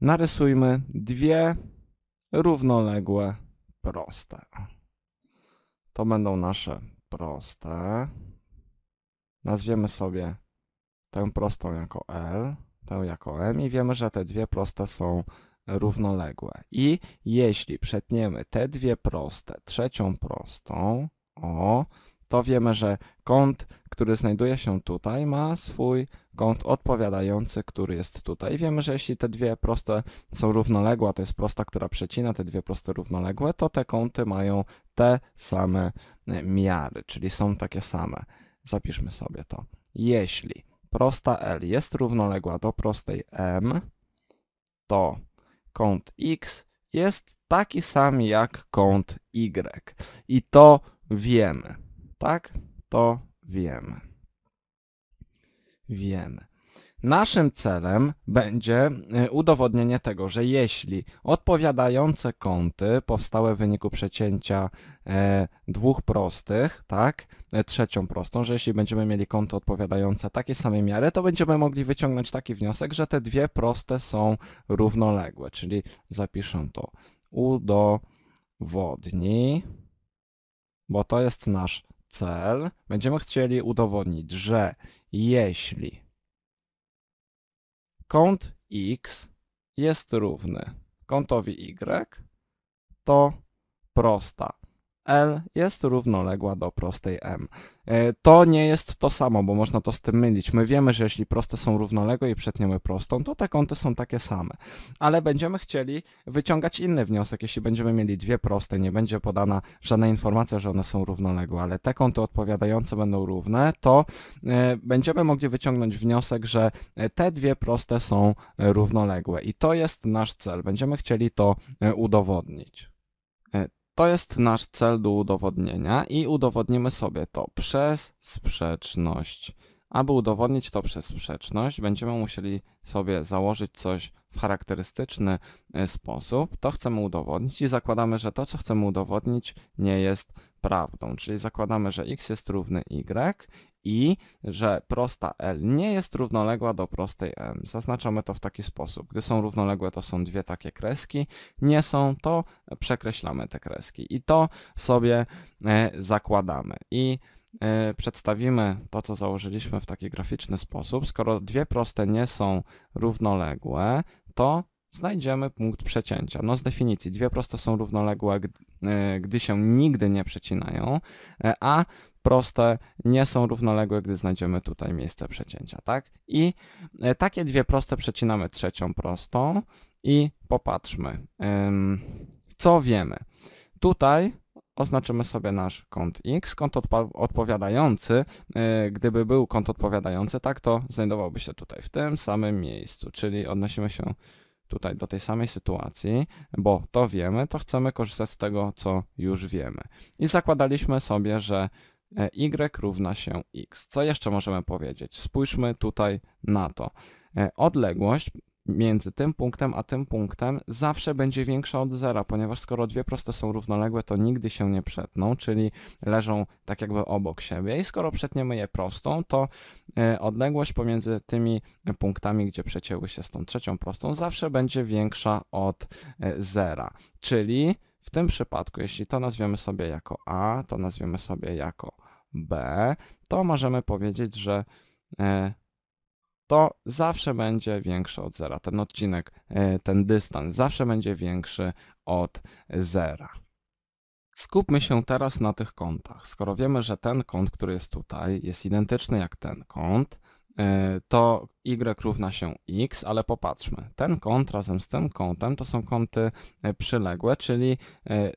narysujmy dwie równoległe proste. To będą nasze proste. Nazwiemy sobie tę prostą jako L, tę jako M i wiemy, że te dwie proste są równoległe. I jeśli przetniemy te dwie proste trzecią prostą, o, to wiemy, że kąt, który znajduje się tutaj, ma swój kąt odpowiadający, który jest tutaj. wiemy, że jeśli te dwie proste są równoległe, to jest prosta, która przecina te dwie proste równoległe, to te kąty mają te same e, miary, czyli są takie same. Zapiszmy sobie to. Jeśli prosta L jest równoległa do prostej M, to kąt X jest taki sam jak kąt Y. I to wiemy tak? To wiemy. Wiemy. Naszym celem będzie e, udowodnienie tego, że jeśli odpowiadające kąty powstałe w wyniku przecięcia e, dwóch prostych, tak, e, trzecią prostą, że jeśli będziemy mieli kąty odpowiadające takiej samej miary, to będziemy mogli wyciągnąć taki wniosek, że te dwie proste są równoległe, czyli zapiszę to udowodni, bo to jest nasz cel, będziemy chcieli udowodnić, że jeśli kąt x jest równy kątowi y, to prosta L jest równoległa do prostej M. E, to nie jest to samo, bo można to z tym mylić. My wiemy, że jeśli proste są równoległe i przetniemy prostą, to te kąty są takie same. Ale będziemy chcieli wyciągać inny wniosek. Jeśli będziemy mieli dwie proste, nie będzie podana żadna informacja, że one są równoległe, ale te kąty odpowiadające będą równe, to e, będziemy mogli wyciągnąć wniosek, że e, te dwie proste są równoległe. I to jest nasz cel. Będziemy chcieli to udowodnić. To jest nasz cel do udowodnienia i udowodnimy sobie to przez sprzeczność. Aby udowodnić to przez sprzeczność, będziemy musieli sobie założyć coś w charakterystyczny e, sposób. To chcemy udowodnić i zakładamy, że to, co chcemy udowodnić, nie jest prawdą. Czyli zakładamy, że x jest równy y i że prosta L nie jest równoległa do prostej M. Zaznaczamy to w taki sposób. Gdy są równoległe, to są dwie takie kreski. Nie są, to przekreślamy te kreski. I to sobie e, zakładamy. I e, przedstawimy to, co założyliśmy w taki graficzny sposób. Skoro dwie proste nie są równoległe, to znajdziemy punkt przecięcia. No z definicji dwie proste są równoległe, e, gdy się nigdy nie przecinają, a proste nie są równoległe, gdy znajdziemy tutaj miejsce przecięcia, tak? I e, takie dwie proste przecinamy trzecią prostą i popatrzmy, co wiemy. Tutaj oznaczymy sobie nasz kąt x, kąt odpo odpowiadający, e, gdyby był kąt odpowiadający, tak, to znajdowałby się tutaj w tym samym miejscu, czyli odnosimy się tutaj do tej samej sytuacji, bo to wiemy, to chcemy korzystać z tego, co już wiemy. I zakładaliśmy sobie, że E, y równa się x. Co jeszcze możemy powiedzieć? Spójrzmy tutaj na to. E, odległość między tym punktem a tym punktem zawsze będzie większa od zera, ponieważ skoro dwie proste są równoległe, to nigdy się nie przetną, czyli leżą tak jakby obok siebie i skoro przetniemy je prostą, to e, odległość pomiędzy tymi punktami, gdzie przecięły się z tą trzecią prostą, zawsze będzie większa od zera, czyli w tym przypadku, jeśli to nazwiemy sobie jako A, to nazwiemy sobie jako B, to możemy powiedzieć, że e, to zawsze będzie większe od zera. Ten odcinek, e, ten dystans zawsze będzie większy od zera. Skupmy się teraz na tych kątach. Skoro wiemy, że ten kąt, który jest tutaj, jest identyczny jak ten kąt, E, to y równa się x, ale popatrzmy, ten kąt razem z tym kątem to są kąty e, przyległe, czyli e,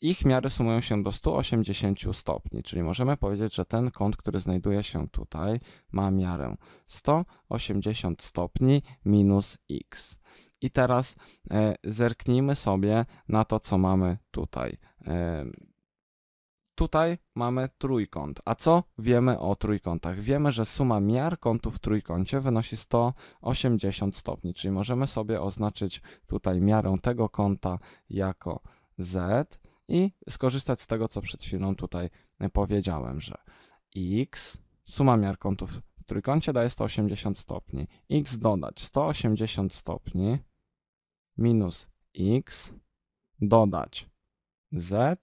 ich miary sumują się do 180 stopni, czyli możemy powiedzieć, że ten kąt, który znajduje się tutaj, ma miarę 180 stopni minus x. I teraz zerknijmy sobie na to, co mamy tutaj. Tutaj mamy trójkąt. A co wiemy o trójkątach? Wiemy, że suma miar kątów w trójkącie wynosi 180 stopni, czyli możemy sobie oznaczyć tutaj miarę tego kąta jako z i skorzystać z tego, co przed chwilą tutaj powiedziałem, że x, suma miar kątów w trójkącie daje 180 stopni. x dodać 180 stopni minus x dodać z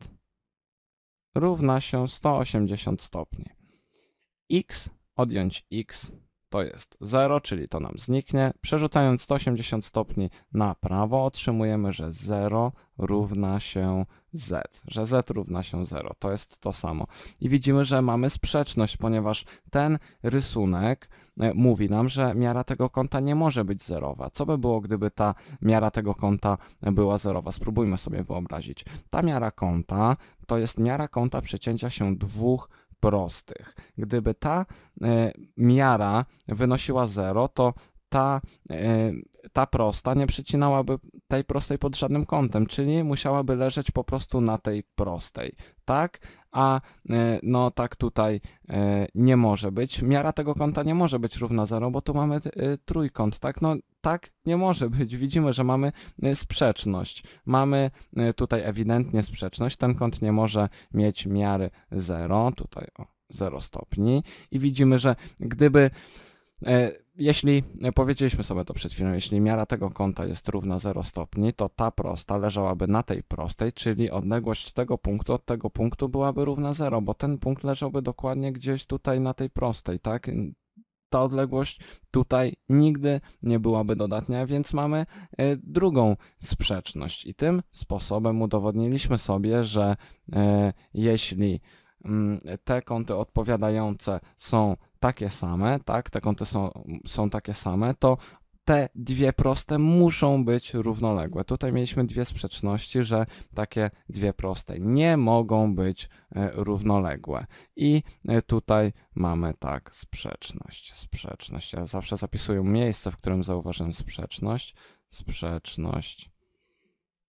równa się 180 stopni. x odjąć x to jest 0, czyli to nam zniknie. Przerzucając 180 stopni na prawo otrzymujemy, że 0 równa się z, że z równa się 0. To jest to samo. I widzimy, że mamy sprzeczność, ponieważ ten rysunek E, mówi nam, że miara tego kąta nie może być zerowa. Co by było, gdyby ta miara tego kąta była zerowa? Spróbujmy sobie wyobrazić. Ta miara kąta to jest miara kąta przecięcia się dwóch prostych. Gdyby ta y, miara wynosiła 0, to ta, e, ta prosta nie przecinałaby tej prostej pod żadnym kątem, czyli musiałaby leżeć po prostu na tej prostej, tak? A e, no tak tutaj e, nie może być. Miara tego kąta nie może być równa 0, bo tu mamy trójkąt, tak? No tak nie może być. Widzimy, że mamy sprzeczność. Mamy tutaj ewidentnie sprzeczność. Ten kąt nie może mieć miary 0, tutaj o 0 stopni i widzimy, że gdyby jeśli e, powiedzieliśmy sobie to przed chwilą, jeśli miara tego kąta jest równa 0 stopni, to ta prosta leżałaby na tej prostej, czyli odległość tego punktu od tego punktu byłaby równa 0, bo ten punkt leżałby dokładnie gdzieś tutaj na tej prostej, tak? Ta odległość tutaj nigdy nie byłaby dodatnia, więc mamy e, drugą sprzeczność. I tym sposobem udowodniliśmy sobie, że e, jeśli mm, te kąty odpowiadające są takie same, tak, tak te kąty są, są takie same, to te dwie proste muszą być równoległe. Tutaj mieliśmy dwie sprzeczności, że takie dwie proste nie mogą być e, równoległe. I e, tutaj mamy tak sprzeczność, sprzeczność. Ja zawsze zapisuję miejsce, w którym zauważyłem sprzeczność, sprzeczność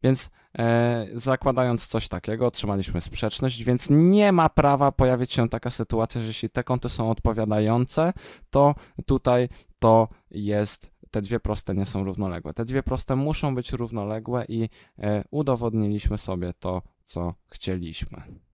więc e, zakładając coś takiego, otrzymaliśmy sprzeczność, więc nie ma prawa pojawić się taka sytuacja, że jeśli te kąty są odpowiadające, to tutaj to jest te dwie proste nie są równoległe. Te dwie proste muszą być równoległe i e, udowodniliśmy sobie to, co chcieliśmy.